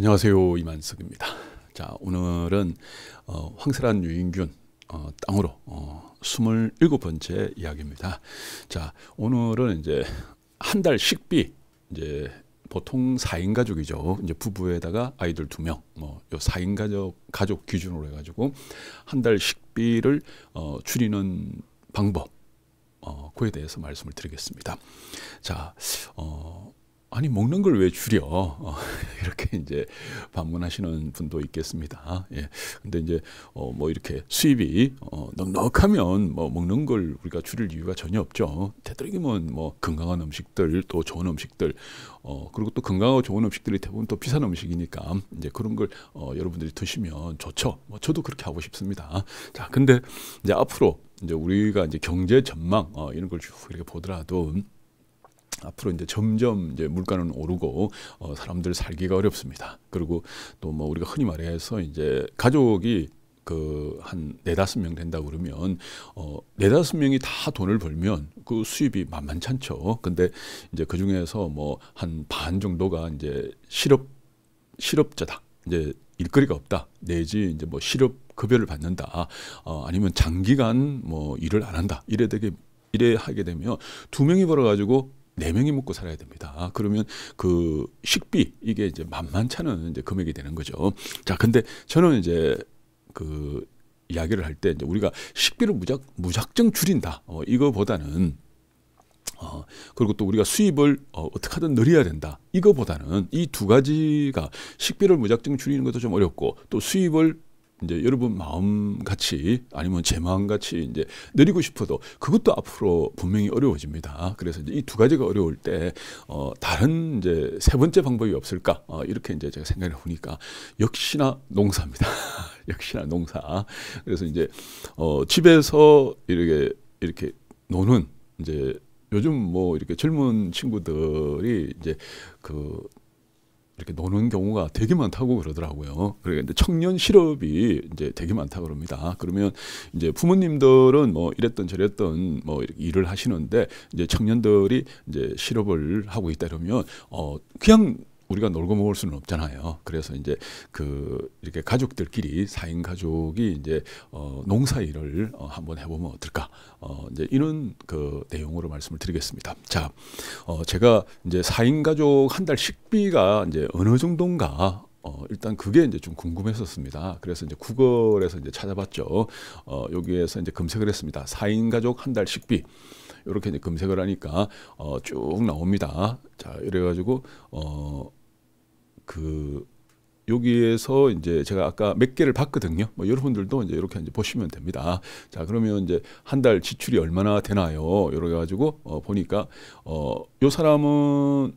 안녕하세요 이만석입니다. 자 오늘은 어, 황세란 유인균 어, 땅으로 어, 27번째 이야기입니다. 자 오늘은 이제 한 달 식비 이제 보통 4인 가족이죠. 이제 부부에다가 아이들 2명, 뭐, 요 4인 가족, 가족 기준으로 해가지고 한 달 식비를 어, 줄이는 방법, 어, 그에 대해서 말씀을 드리겠습니다. 자, 어, 아니 먹는 걸 왜 줄여 어, 이렇게 이제 반문하시는 분도 있겠습니다. 예. 근데 이제 어, 뭐 이렇게 수입이 어, 넉넉하면 뭐 먹는 걸 우리가 줄일 이유가 전혀 없죠. 되도록이면 뭐 건강한 음식들 또 좋은 음식들 어, 그리고 또 건강하고 좋은 음식들이 대부분 또 비싼 음식이니까 이제 그런 걸 어, 여러분들이 드시면 좋죠. 뭐 저도 그렇게 하고 싶습니다. 자, 근데 이제 앞으로 이제 우리가 이제 경제 전망 어, 이런 걸 쭉 이렇게 보더라도 앞으로 이제 점점 이제 물가는 오르고 어, 사람들 살기가 어렵습니다. 그리고 또 뭐 우리가 흔히 말해서 이제 가족이 그 한 네다섯 명 된다 그러면 어 네다섯 명이 다 돈을 벌면 그 수입이 만만찮죠. 근데 이제 그 중에서 뭐 한 반 정도가 이제 실업 실업자다. 이제 일거리가 없다. 내지 이제 뭐 실업 급여를 받는다. 어 아니면 장기간 뭐 일을 안 한다. 이래 되게 이래 하게 되면 두 명이 벌어 가지고 네 명이 먹고 살아야 됩니다. 그러면 그 식비 이게 이제 만만찮은 이제 금액이 되는 거죠. 자, 근데 저는 이제 그 이야기를 할 때 이제 우리가 식비를 무작 무작정 줄인다. 어, 이거보다는 어, 그리고 또 우리가 수입을 어, 어떻게 하든 늘려야 된다. 이거보다는 이 두 가지가 식비를 무작정 줄이는 것도 좀 어렵고 또 수입을 이제 여러분 마음같이 아니면 제 마음같이 이제 내리고 싶어도 그것도 앞으로 분명히 어려워집니다. 그래서 이 두 가지가 어려울 때 어, 다른 이제 세 번째 방법이 없을까 어, 이렇게 이제 제가 생각을 해보니까 역시나 농사입니다. 역시나 농사. 그래서 이제 어, 집에서 이렇게 이렇게 노는 이제 요즘 뭐 이렇게 젊은 친구들이 이제 그 이렇게 노는 경우가 되게 많다고 그러더라고요. 그런데 청년 실업이 이제 되게 많다고 그니다 그러면 이제 부모님들은 뭐 이랬던 저랬던 뭐 일을 하시는데 이제 청년들이 이제 실업을 하고 있다 그러면 어 그냥 우리가 놀고 먹을 수는 없잖아요. 그래서 이제 그 이렇게 가족들끼리 사인 가족이 이제 어 농사 일을 어 한번 해보면 어떨까? 어 이제 이런 그 내용으로 말씀을 드리겠습니다. 자, 어 제가 이제 사인 가족 한 달 식비가 이제 어느 정도인가 어, 일단 그게 이제 좀 궁금했었습니다. 그래서 이제 구글에서 이제 찾아봤죠. 어, 여기에서 이제 검색을 했습니다. 4인 가족 한 달 식비. 이렇게 이제 검색을 하니까 어, 쭉 나옵니다. 자, 이래 가지고 어그 여기에서 이제 제가 아까 몇 개를 봤거든요. 뭐 여러분들도 이제 이렇게 이제 보시면 됩니다. 자, 그러면 이제 한 달 지출이 얼마나 되나요? 이게 가지고 어 보니까 어요 사람은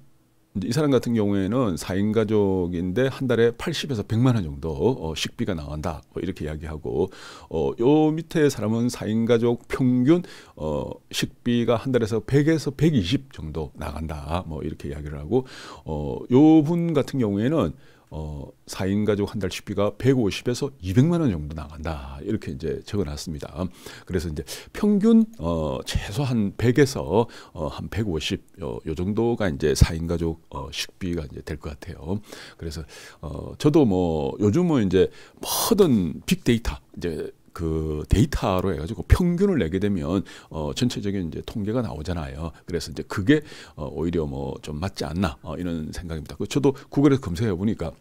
이 사람 같은 경우에는 4인 가족인데 한 달에 80에서 100만 원 정도 어, 식비가 나온다. 뭐 이렇게 이야기하고 어, 요 밑에 사람은 4인 가족 평균 어, 식비가 한 달에서 100에서 120 정도 나간다. 뭐 이렇게 이야기를 하고 어, 요분 같은 경우에는 어, 4인 가족 한 달 식비가 150에서 200만 원 정도 나간다. 이렇게 이제 적어 놨습니다. 그래서 이제 평균 어, 최소 한 100에서 어, 한 150, 요, 어, 요 정도가 이제 4인 가족 어, 식비가 이제 될것 같아요. 그래서 어, 저도 뭐 요즘은 이제 모든 빅데이터 이제 그 데이터로 해가지고 평균을 내게 되면 어 전체적인 이제 통계가 나오잖아요. 그래서 이제 그게 어 오히려 뭐 좀 맞지 않나 어 이런 생각입니다. 그 저도 구글에서 검색해 보니까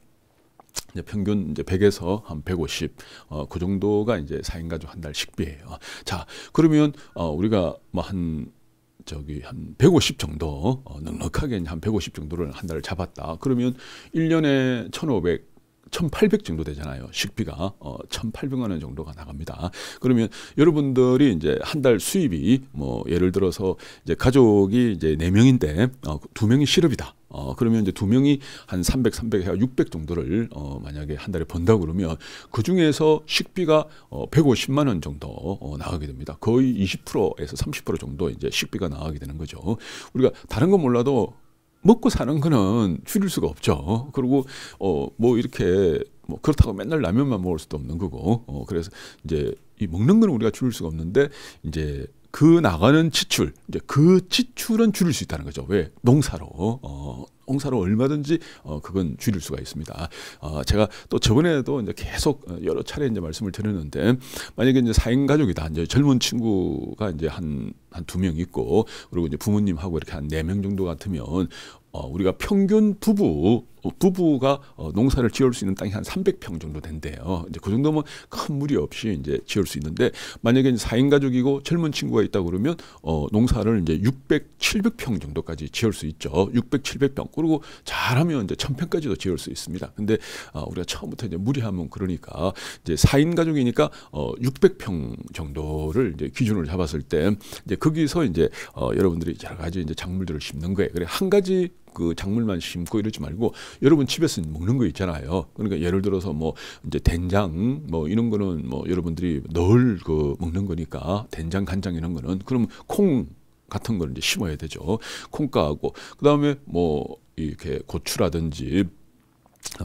이제 평균 이제 100에서 한 150, 어, 그 정도가 이제 사인 가족 한 달 식비예요. 자, 그러면 어, 우리가 뭐 한 저기 한 150 정도 어, 넉넉하게 한 150 정도를 한 달을 잡았다. 그러면 1년에 1,500 1,800 정도 되잖아요. 식비가 어, 1,800만 원 정도가 나갑니다. 그러면 여러분들이 이제 한 달 수입이 뭐 예를 들어서 이제 가족이 이제 4 명인데 어, 두 명이 실업이다. 어, 그러면 이제 두 명이 한 300, 300 600 정도를 어, 만약에 한 달에 번다 그러면 그 중에서 식비가 어, 150만 원 정도 어, 나가게 됩니다. 거의 20%에서 30% 정도 이제 식비가 나가게 되는 거죠. 우리가 다른 건 몰라도 먹고 사는 거는 줄일 수가 없죠. 그리고 어 뭐 이렇게 뭐 그렇다고 맨날 라면만 먹을 수도 없는 거고. 어 그래서 이제 이 먹는 거는 우리가 줄일 수가 없는데 이제 그 나가는 지출, 이제 그 지출은 줄일 수 있다는 거죠. 왜? 농사로. 어, 농사로 얼마든지 어, 그건 줄일 수가 있습니다. 어, 제가 또 저번에도 이제 계속 여러 차례 이제 말씀을 드렸는데 만약에 이제 4인 가족이다. 이제 젊은 친구가 이제 한 한 두 명 있고 그리고 이제 부모님하고 이렇게 한 네 명 정도 같으면 어, 우리가 평균 부부 어, 부부가 어, 농사를 지을 수 있는 땅이 한 300평 정도 된대요. 이제 그 정도면 큰 무리 없이 이제 지을 수 있는데 만약에 이제 4인 가족이고 젊은 친구가 있다 그러면 어 농사를 이제 600, 700평 정도까지 지을 수 있죠. 600, 700평 그리고 잘하면 이제 1000평까지도 지을 수 있습니다. 근데 어 우리가 처음부터 이제 무리하면 그러니까 이제 4인 가족이니까 어 600평 정도를 이제 기준을 잡았을 때 이제 거기서 이제 어 여러분들이 여러 가지 이제 작물들을 심는 거예요. 그래 한 가지 그 작물만 심고 이러지 말고 여러분 집에서 먹는 거 있잖아요. 그러니까 예를 들어서 뭐 이제 된장 뭐 이런 거는 뭐 여러분들이 늘 그 먹는 거니까 된장 간장 이런 거는 그럼 콩 같은 걸 이제 심어야 되죠. 콩가하고 그다음에 뭐 이렇게 고추라든지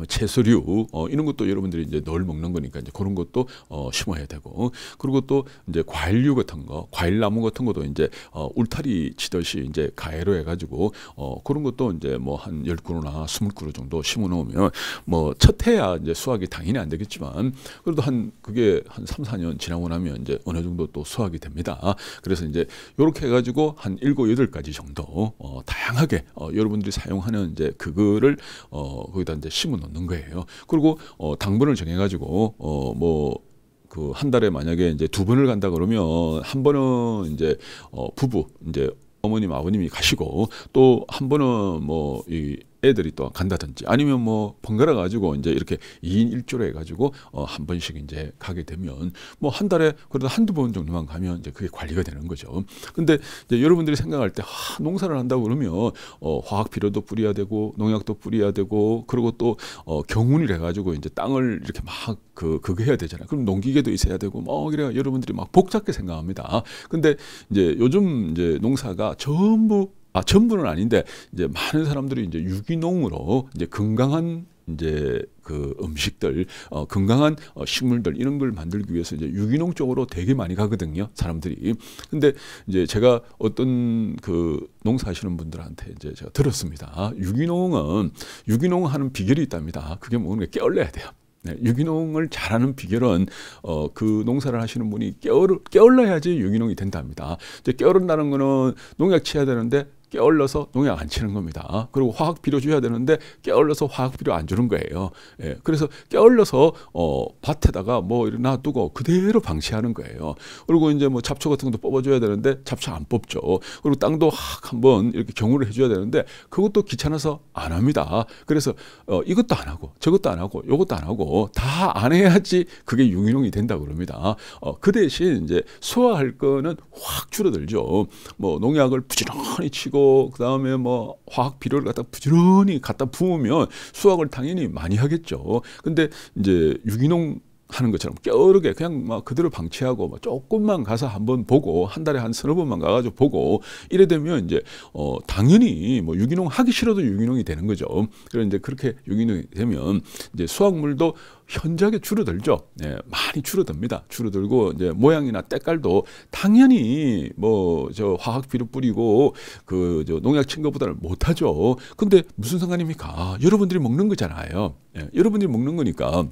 채소류 어, 이런 것도 여러분들이 이제 널 먹는 거니까 이제 그런 것도 어, 심어야 되고 그리고 또 이제 과일류 같은 거 과일 나무 같은 것도 이제 어, 울타리 치듯이 이제 가해로 해가지고 어, 그런 것도 이제 뭐한 열그루나 스물 그루 정도 심어 놓으면 뭐 첫 해야 이제 수확이 당연히 안 되겠지만 그래도 한 그게 한 3, 4년 지나고 나면 이제 어느 정도 또 수확이 됩니다. 그래서 이제 요렇게 해가지고 한 7, 8 가지 정도 어, 다양하게 어, 여러분들이 사용하는 이제 그거를 어, 거기다 이제 심 핵심은 넣는 거예요. 그리고 어, 당분을 정해가지고 어, 뭐그 한 달에 만약에 이제 두 번을 간다 그러면 한 번은 이제 어, 부부 이제 어머님 아버님이 가시고 또 한 번은 뭐이 애들이 또 간다든지 아니면 뭐 번갈아 가지고 이제 이렇게 2인 1조로 해 가지고 어 한 번씩 이제 가게 되면 뭐 한 달에 그래도 한두 번 정도만 가면 이제 그게 관리가 되는 거죠. 근데 이제 여러분들이 생각할 때 아, 농사를 한다고 그러면 어 화학 비료도 뿌려야 되고 농약도 뿌려야 되고 그리고 또 어 경운을 해 가지고 이제 땅을 이렇게 막 그 그거 해야 되잖아요. 그럼 농기계도 있어야 되고 뭐 이래 여러분들이 막 복잡하게 생각합니다. 근데 이제 요즘 이제 농사가 전부 아, 전부는 아닌데 이제 많은 사람들이 이제 유기농으로 이제 건강한 이제 그 음식들 어, 건강한 어, 식물들 이런 걸 만들기 위해서 이제 유기농 쪽으로 되게 많이 가거든요 사람들이 근데 이제 제가 어떤 그 농사하시는 분들한테 이제 제가 들었습니다 아, 유기농은 유기농 하는 비결이 있답니다 그게 뭐냐면 깨어내야 돼요 네, 유기농을 잘하는 비결은 어, 그 농사를 하시는 분이 깨어, 깨울나야지 유기농이 된답니다. 이제 깨어른다는 거는 농약 치야 되는데 깨얼려서 농약 안 치는 겁니다. 그리고 화학 비료 줘야 되는데 깨얼려서 화학 비료 안 주는 거예요. 예, 그래서 깨얼려서 어, 밭에다가 뭐 놔두고 그대로 방치하는 거예요. 그리고 이제 뭐 잡초 같은 것도 뽑아줘야 되는데 잡초 안 뽑죠. 그리고 땅도 확 한번 이렇게 경우를 해줘야 되는데 그것도 귀찮아서 안 합니다. 그래서 어, 이것도 안 하고 저것도 안 하고 요것도 안 하고 다 안 해야지 그게 융일용이 된다 그럽니다. 어, 그 대신 이제 소화할 거는 확 줄어들죠. 뭐 농약을 부지런히 치고 뿌리고 그 다음에 뭐 화학 비료를 갖다 부지런히 갖다 부으면 수확을 당연히 많이 하겠죠. 근데 이제 유기농 하는 것처럼 껴르게 그냥 막 그대로 방치하고 막 조금만 가서 한번 보고 한 달에 한 서너 번만 가가지고 보고 이래 되면 이제 어 당연히 뭐 유기농 하기 싫어도 유기농이 되는 거죠. 그래서 이제 그렇게 유기농이 되면 이제 수확물도 현저하게 줄어들죠. 예, 많이 줄어듭니다. 줄어들고 이제 모양이나 때깔도 당연히 뭐 저 화학 비료 뿌리고 그 저 농약 친 것보다는 못하죠. 근데 무슨 상관입니까? 아, 여러분들이 먹는 거잖아요. 예, 여러분들이 먹는 거니까.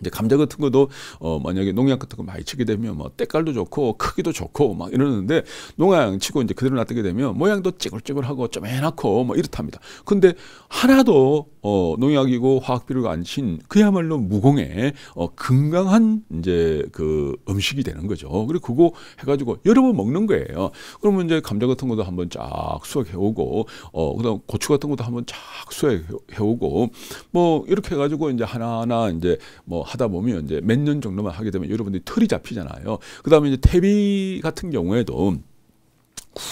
이제 감자 같은 것도 어 만약에 농약 같은 거 많이 치게 되면 뭐 때깔도 좋고 크기도 좋고 막 이러는데 농약 치고 이제 그대로 놔두게 되면 모양도 찌글찌글하고 쪼매놓고뭐 이렇답니다. 근데 하나도 어 농약이고 화학 비료가 안 친 그야말로 무공해어 건강한 이제 그 음식이 되는 거죠. 그리고 그거 해가지고 여러 번 먹는 거예요. 그러면 이제 감자 같은 것도 한번 쫙 수확해 오고 어 그다음 고추 같은 것도 한번 쫙 수확해 오고 뭐 이렇게 해가지고 이제 하나하나 이제 뭐 하다 보면 이제 몇 년 정도만 하게 되면 여러분들이 틀이 잡히잖아요. 그다음에 이제 퇴비 같은 경우에도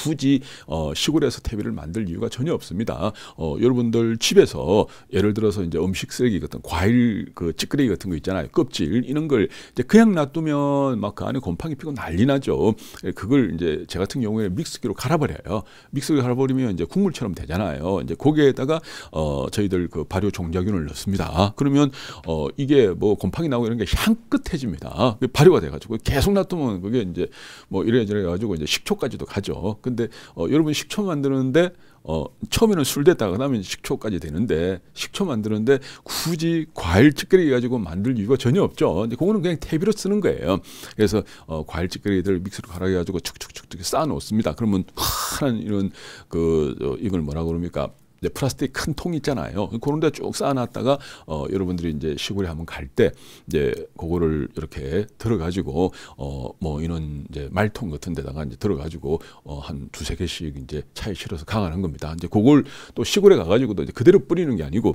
굳이 어, 시골에서 t 비를 만들 이유가 전혀 없습니다. 어, 여러분들 집에서 예를 들어서 이제 음식 쓰레기 같은 과일 그 찌끄레기 같은 거 있잖아요. 껍질 이런 걸 이제 그냥 놔두면 막그 안에 곰팡이 피고 난리 나죠. 예, 그걸 이제 제 같은 경우에 믹스기로 갈아버려요. 믹스기로 갈아버리면 이제 국물처럼 되잖아요. 이제 고기에다가 어, 저희들 그 발효 종자균을 넣습니다. 그러면 어, 이게 뭐 곰팡이 나오고 이런 게 향긋해집니다. 발효가 돼가지고 계속 놔두면 그게 이제 뭐 이래저래 가지고 이제 식초까지도 가죠. 근데 어, 여러분 식초 만드는데 어, 처음에는 술 됐다 그다음에 식초까지 되는데 식초 만드는데 굳이 과일 찌꺼기 가지고 만들 이유가 전혀 없죠. 근데 그거는 그냥 태비로 쓰는 거예요. 그래서 어, 과일 찌꺼기들 믹스로 갈아 가지고 축축축축 쌓아 놓습니다. 그러면 하는 이런 그 어, 이걸 뭐라 그럽니까? 이제 플라스틱 큰 통 있잖아요. 그런 데 쭉 쌓아놨다가 어, 여러분들이 이제 시골에 한번 갈 때 이제 그거를 이렇게 들어가지고 어, 뭐 이런 이제 말통 같은 데다가 이제 들어가지고 어, 한 두세 개씩 이제 차에 실어서 강하는 겁니다. 이제 그걸 또 시골에 가가지고도 이제 그대로 뿌리는 게 아니고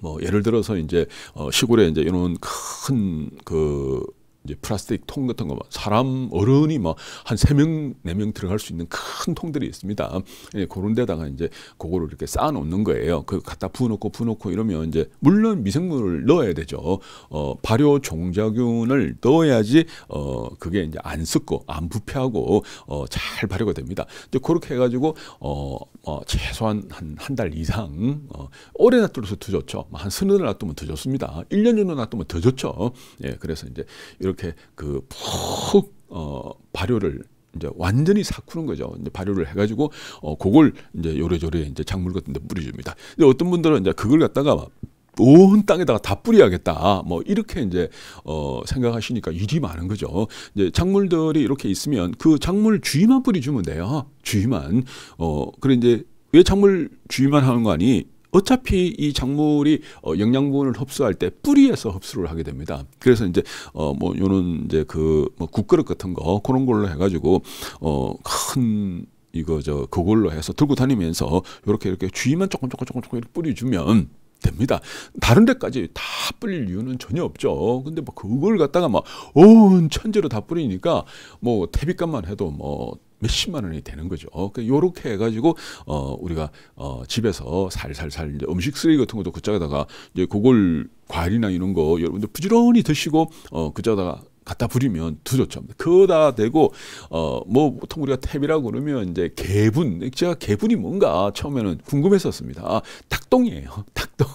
뭐 예를 들어서 이제 어 시골에 이제 이런 큰그 이제 플라스틱 통 같은 거 사람 어른이 뭐 한 세 명 네명 네 들어갈 수 있는 큰 통들이 있습니다. 예, 그런 데다가 이제 그거를 이렇게 쌓아 놓는 거예요. 그 갖다 부어놓고 부어놓고 이러면 이제 물론 미생물을 넣어야 되죠. 어, 발효 종자균을 넣어야지 어, 그게 이제 안 썩고 안 부패하고 어, 잘 발효가 됩니다. 이제 그렇게 해가지고 어, 어 최소한 한 한 달 이상 어, 오래 놔두면서 더 좋죠. 한 서너 달 놔두면 더 좋습니다. 일년 정도 놔두면 더 좋죠. 예, 그래서 이제 이런 이렇게 그푹 어, 발효를 이제 완전히 삭쿠는 거죠. 이제 발효를 해가지고 어 그걸 이제 요래조래 이제 작물 같은데 뿌려줍니다. 근데 어떤 분들은 이제 그걸 갖다가 온 땅에다가 다 뿌려야겠다. 뭐 이렇게 이제 어 생각하시니까 일이 많은 거죠. 이제 작물들이 이렇게 있으면 그 작물 주위만 뿌리주면 돼요. 주위만. 어 그래 이제 왜 작물 주위만 하는 거 아니? 어차피 이 작물이 어, 영양분을 흡수할 때 뿌리에서 흡수를 하게 됩니다. 그래서 이제 어 뭐 요는 이제 그 뭐 국그릇 같은 거 그런 걸로 해가지고 어 큰 이거 저 그걸로 해서 들고 다니면서 요렇게 이렇게 주위만 조금 조금 조금 조금 이렇게 뿌려주면 됩니다. 다른 데까지 다 뿌릴 이유는 전혀 없죠. 근데 뭐 그걸 갖다가 막 온 천지로 다 뿌리니까 뭐 태비값만 해도 뭐 몇십만 원이 되는 거죠. 어, 그러니까 요렇게 해가지고 어 우리가 어 집에서 살살살 이제 음식 쓰레기 같은 것도 그짝에다가 이제 그걸 과일이나 이런 거 여러분들 부지런히 드시고 어 그자다가 갖다 부리면 두조죠 그다 대고 어 뭐 보통 우리가 탭이라고 그러면 이제 개분 제가 개분이 뭔가 처음에는 궁금했었습니다. 아, 닭똥이에요. 닭똥.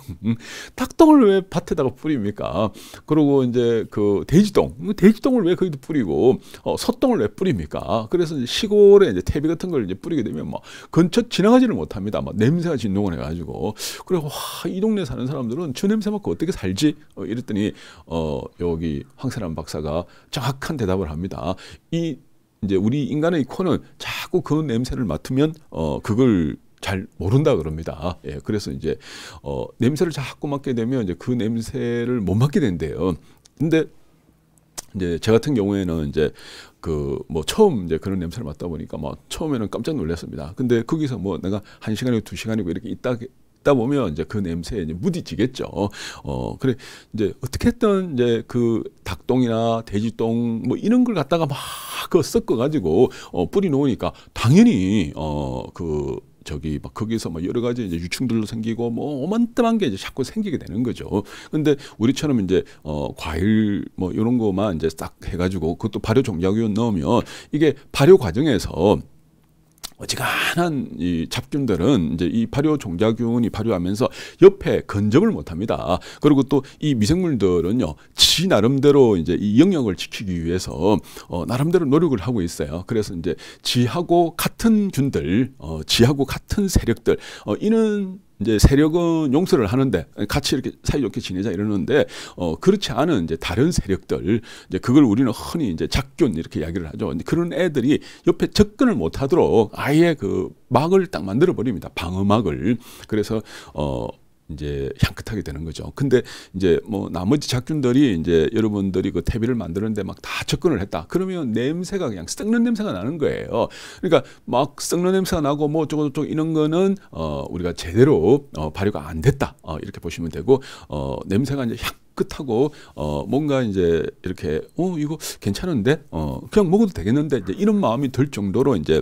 닭똥을 왜 밭에다가 뿌립니까? 그리고 이제 그 돼지똥. 음, 돼지똥을 왜 거기도 뿌리고 어, 솥똥을 왜 뿌립니까? 그래서 이제 시골에 이제 퇴비 같은 걸 이제 뿌리게 되면 막 뭐 근처 지나가지를 못합니다. 막 냄새가 진동을 해가지고 그래서 와이 동네 사는 사람들은 주 냄새 맡고 어떻게 살지? 어, 이랬더니 어 여기 황세란 박사가 정확한 대답을 합니다. 이 이제 우리 인간의 코는 자꾸 그 냄새를 맡으면 어 그걸 잘 모른다 그럽니다. 예, 그래서 이제 어 냄새를 자꾸 맡게 되면 이제 그 냄새를 못 맡게 된대요. 근데 이제 제 같은 경우에는 이제 그 뭐 처음 이제 그런 냄새를 맡다 보니까 막 처음에는 깜짝 놀랐습니다. 근데 거기서 뭐 내가 한 시간이고 두 시간이고 이렇게 있다 있다 보면 이제 그 냄새에 이제 무디치겠죠. 어, 그래 이제 어떻게 했던 이제 그 닭똥이나 돼지똥 뭐 이런 걸 갖다가 막 그 섞어 가지고 어, 뿌리 놓으니까 당연히 어 그 저기 막 거기서 막 여러 가지 이제 유충들로 생기고 뭐 오만따만 게 이제 자꾸 생기게 되는 거죠. 근데 우리처럼 이제 어 과일 뭐 이런 거만 이제 싹 해가지고 그것도 발효 종약이온 넣으면 이게 발효 과정에서 어지간한 이 잡균들은 이제 이 발효 종자균이 발효하면서 옆에 건접을 못합니다. 그리고 또 이 미생물들은요, 지 나름대로 이제 이 영역을 지키기 위해서 어, 나름대로 노력을 하고 있어요. 그래서 이제 지하고 같은 균들, 어, 지하고 같은 세력들, 어, 이는 이제 세력은 용서를 하는데 같이 이렇게 사이좋게 지내자 이러는데 어 그렇지 않은 이제 다른 세력들 이제 그걸 우리는 흔히 이제 작균 이렇게 이야기를 하죠. 그런 애들이 옆에 접근을 못 하도록 아예 그 막을 딱 만들어 버립니다. 방어막을. 그래서 어 이제 향긋하게 되는 거죠. 근데 이제 뭐 나머지 작균들이 이제 여러분들이 그 퇴비를 만드는데 막 다 접근을 했다. 그러면 냄새가 그냥 썩는 냄새가 나는 거예요. 그러니까 막 썩는 냄새가 나고 뭐 어쩌고 저쩌 이런 거는 어 우리가 제대로 어 발효가 안 됐다. 어 이렇게 보시면 되고 어 냄새가 이제 향 끝하고 어 뭔가 이제 이렇게 어 이거 괜찮은데 어 그냥 먹어도 되겠는데 이제 이런 마음이 들 정도로 이제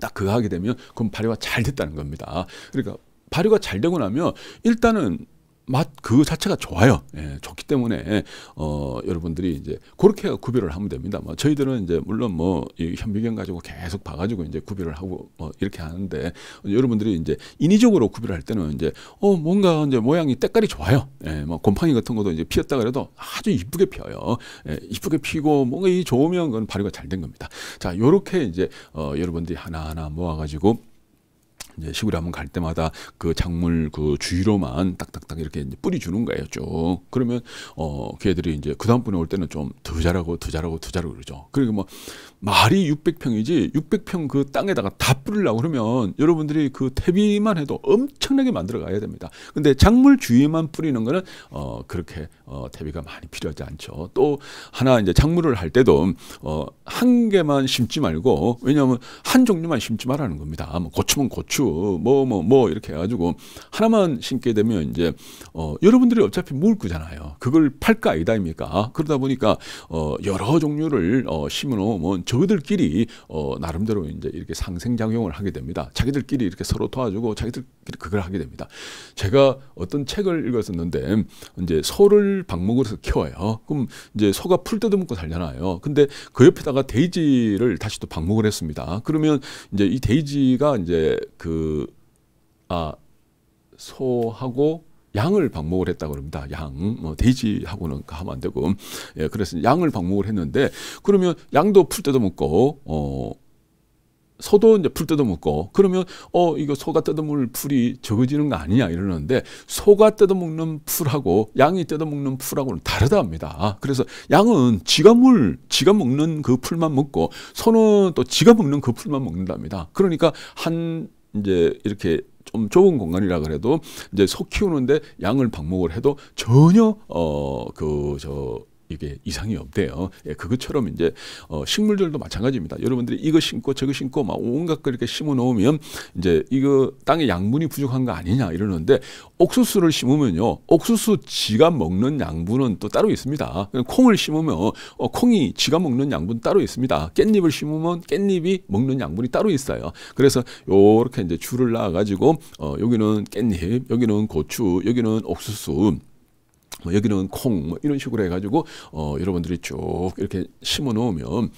딱 그 하게 되면 그럼 발효가 잘 됐다는 겁니다. 그러니까 발효가 잘 되고 나면 일단은 맛 그 자체가 좋아요. 예, 좋기 때문에 어 여러분들이 이제 그렇게 구별을 하면 됩니다. 뭐 저희들은 이제 물론 뭐 현미경 가지고 계속 봐가지고 이제 구별을 하고 뭐 이렇게 하는데 여러분들이 이제 인위적으로 구별할 때는 이제 어 뭔가 이제 모양이 때깔이 좋아요. 예, 뭐 곰팡이 같은 것도 이제 피었다 그래도 아주 이쁘게 피어요. 예, 이쁘게 피고 뭔가 이 좋으면 그건 발효가 잘 된 겁니다. 자, 요렇게 이제 어 여러분들이 하나하나 모아가지고 이제 시골에 한번 갈 때마다 그 작물 그 주위로만 딱딱딱 이렇게 뿌리 주는 거예요 쭉 그러면 어 걔들이 이제 그 다음번에 올 때는 좀더 자라고 더 자라고 더 자라고 그러죠 그리고 뭐 말이 600평이지 600평 그 땅에다가 다 뿌리려고 그러면 여러분들이 그 퇴비만 해도 엄청나게 만들어 가야 됩니다 근데 작물 주위만 뿌리는 거는 어 그렇게 어, 대비가 많이 필요하지 않죠. 또 하나 이제 작물을 할 때도 어, 한 개만 심지 말고 왜냐하면 한 종류만 심지 말라는 겁니다. 뭐 고추면 고추, 뭐뭐뭐 뭐, 뭐 이렇게 해가지고 하나만 심게 되면 이제 어, 여러분들이 어차피 모을 거잖아요. 그걸 팔까 이다입니까? 그러다 보니까 어, 여러 종류를 어, 심어놓으면 저들끼리 희 어, 나름대로 이제 이렇게 상생작용을 하게 됩니다. 자기들끼리 이렇게 서로 도와주고 자기들끼리 그걸 하게 됩니다. 제가 어떤 책을 읽었었는데 이제 소를 소방목으로 키워요. 그럼 이제 소가 풀 뜯어먹고 살잖아요. 근데 그 옆에다가 데이지를 다시 또 방목을 했습니다. 그러면 이제 이 데이지가 이제 그, 아, 소하고 양을 방목을 했다고 합니다. 양, 뭐 돼지하고는 하면 안 되고, 예, 그래서 양을 방목을 했는데 그러면 양도 풀 뜯어먹고, 어, 소도 이제 풀 뜯어먹고 그러면 어 이거 소가 뜯어먹을 풀이 적어지는 거 아니냐 이러는데 소가 뜯어먹는 풀하고 양이 뜯어먹는 풀하고는 다르답니다. 그래서 양은 지가 물 지가 먹는 그 풀만 먹고 소는 또 지가 먹는 그 풀만 먹는답니다. 그러니까 한 이제 이렇게 좀 좁은 공간이라 그래도 이제 소 키우는데 양을 방목을 해도 전혀 어그저 이게 이상이 없대요. 예, 그것처럼 이제 어, 식물들도 마찬가지입니다. 여러분들이 이거 심고 저거 심고 막 온갖 걸 이렇게 심어 놓으면 이제 이거 땅에 양분이 부족한 거 아니냐 이러는데 옥수수를 심으면요. 옥수수 지가 먹는 양분은 또 따로 있습니다. 콩을 심으면 어, 콩이 지가 먹는 양분 따로 있습니다. 깻잎을 심으면 깻잎이 먹는 양분이 따로 있어요. 그래서 요렇게 이제 줄을 나와 가지고 어, 여기는 깻잎, 여기는 고추, 여기는 옥수수 뭐 여기는 콩, 뭐 이런 식으로 해가지고 어, 여러분들이 쭉 이렇게 심어 놓으면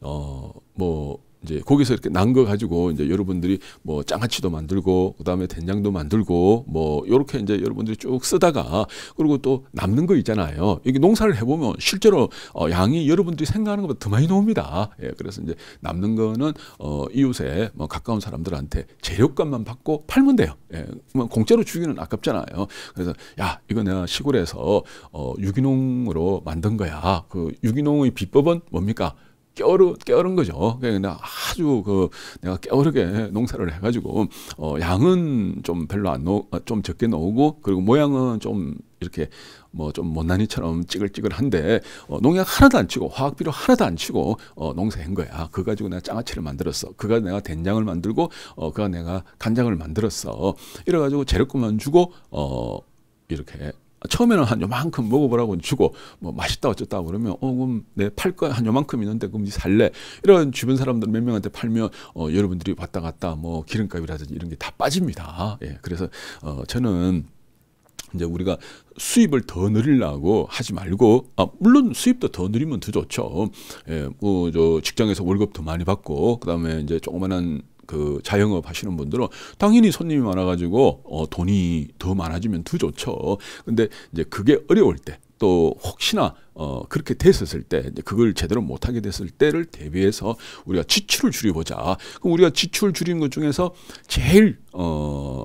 어, 뭐 이제 거기서 이렇게 난 거 가지고 이제 여러분들이 뭐 장아찌도 만들고 그다음에 된장도 만들고 뭐 요렇게 이제 여러분들이 쭉 쓰다가 그리고 또 남는 거 있잖아요. 이게 농사를 해 보면 실제로 어 양이 여러분들이 생각하는 것보다 더 많이 나옵니다. 예. 그래서 이제 남는 거는 어 이웃에 뭐 가까운 사람들한테 재료값만 받고 팔면 돼요. 예. 공짜로 주기는 아깝잖아요. 그래서 야, 이거 내가 시골에서 어 유기농으로 만든 거야. 그 유기농의 비법은 뭡니까? 깨어르, 깨어른 거죠. 그냥니 아주 그 내가 깨어르게 농사를 해가지고 어, 양은 좀 별로 안 넣, 어, 좀 적게 넣고 그리고 모양은 좀 이렇게 뭐 좀 못난이처럼 찌글찌글한데 어, 농약 하나도 안 치고 화학 비료 하나도 안 치고 어, 농사한 거야. 그 가지고 내가 장아찌를 만들었어. 그가 내가 된장을 만들고 어, 그가 내가 간장을 만들었어. 이래가지고 재료값만 주고 어, 이렇게 처음에는 한 요만큼 먹어보라고 주고 뭐 맛있다 어쨌다 그러면 어 그럼 내 팔 거야 한 요만큼 있는데 그럼 니 살래 이런 주변 사람들 몇 명한테 팔면 어 여러분들이 왔다 갔다 뭐 기름값이라든지 이런 게 다 빠집니다 예 그래서 어 저는 이제 우리가 수입을 더 늘리려고 하지 말고 아 물론 수입도 더 늘리면 더 좋죠. 예, 뭐 저 직장에서 월급 더 많이 받고 그다음에 이제 조그만한 그 자영업 하시는 분들은 당연히 손님이 많아가지고 어, 돈이 더 많아지면 더 좋죠. 근데 이제 그게 어려울 때. 또 혹시나 어 그렇게 됐었을 때 그걸 제대로 못하게 됐을 때를 대비해서 우리가 지출을 줄여보자. 그럼 우리가 지출 줄이것 중에서 제일 어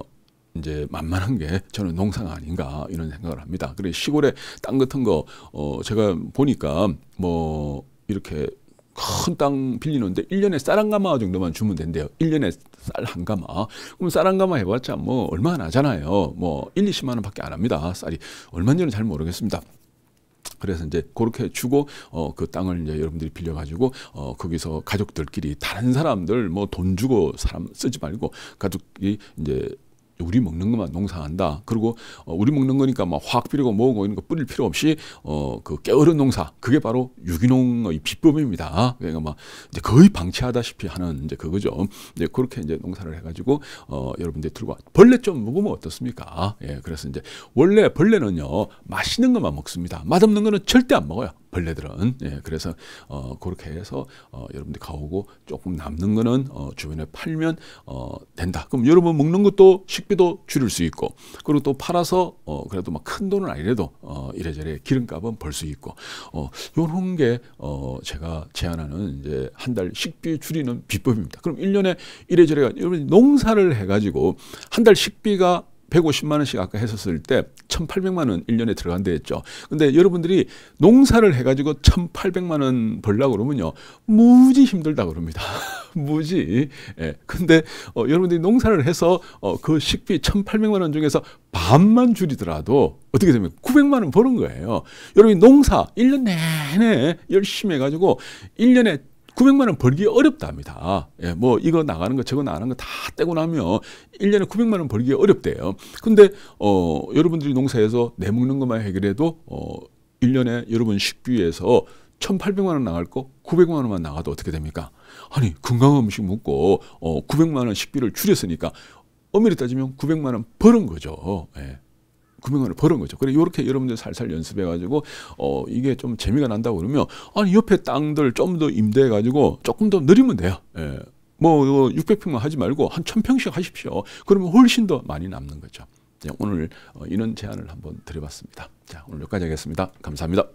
이제 만만한 게 저는 농사가 아닌가 이런 생각을 합니다. 그래 시골에 땅 같은 거어 제가 보니까 뭐 이렇게 큰땅 빌리는데 1년에 쌀 한 가마 정도만 주면 된대요. 1년에 쌀 한 가마. 그럼 쌀 한 가마 해봤자 뭐 얼마 안 하잖아요. 뭐 1, 20만 원밖에 안 합니다. 쌀이. 얼마인지는 잘 모르겠습니다. 그래서 이제 그렇게 주고 어, 그 땅을 이제 여러분들이 빌려가지고 어, 거기서 가족들끼리 다른 사람들 뭐 돈 주고 사람 쓰지 말고 가족이 이제 우리 먹는 것만 농사한다. 그리고 어, 우리 먹는 거니까 막 뭐 화학 비료고 뭐고 이런 거 뿌릴 필요 없이 어, 그 게으른 농사 그게 바로 유기농의 비법입니다. 그러니까 막 뭐 이제 거의 방치하다시피 하는 이제 그거죠. 이제 그렇게 이제 농사를 해가지고 어, 여러분들 들고 벌레 좀 먹으면 어떻습니까? 예, 그래서 이제 원래 벌레는요 맛있는 것만 먹습니다. 맛없는 거는 절대 안 먹어요. 벌레들은 예, 그래서 어, 그렇게 해서 어, 여러분들 가오고 조금 남는 거는 어, 주변에 팔면 어, 된다. 그럼 여러분 먹는 것도 식비도 줄일 수 있고 그리고 또 팔아서 어, 그래도 막 큰 돈은 아니래도 어, 이래저래 기름값은 벌 수 있고 어, 요런 게 어, 제가 제안하는 이제 한 달 식비 줄이는 비법입니다. 그럼 일년에 이래저래 여러분 농사를 해가지고 한 달 식비가 150만 원씩 아까 했었을 때 1,800만 원 1년에 들어간다 했죠. 근데 여러분들이 농사를 해 가지고 1,800만 원 벌려고 그러면요. 무지 힘들다 그럽니다. 무지. 예. 근데 어, 여러분들이 농사를 해서 어, 그 식비 1,800만 원 중에서 반만 줄이더라도 어떻게 되면 900만 원 버는 거예요. 여러분이 농사 1년 내내 열심히 해 가지고 1년에 900만 원 벌기 어렵답니다. 예, 뭐 이거 나가는 거 저거 나가는 거 다 떼고 나면 1년에 900만 원 벌기 어렵대요. 근데 어 여러분들이 농사에서 내먹는 것만 해결해도 어 1년에 여러분 식비에서 1,800만 원 나갈 거 900만 원만 나가도 어떻게 됩니까? 아니 건강 음식 먹고 어 900만 원 식비를 줄였으니까 엄밀히 따지면 900만 원 버는 거죠. 예. 900만 을 버는 거죠. 그래 이렇게 여러분들 살살 연습해 가지고 어 이게 좀 재미가 난다 그러면 아니 옆에 땅들 좀 더 임대해 가지고 조금 더 늘리면 돼요. 예. 뭐 600평만 뭐 하지 말고 한 1000평씩 하십시오. 그러면 훨씬 더 많이 남는 거죠. 네, 오늘 어, 이런 제안을 한번 드려봤습니다. 자, 오늘 여기까지 하겠습니다. 감사합니다.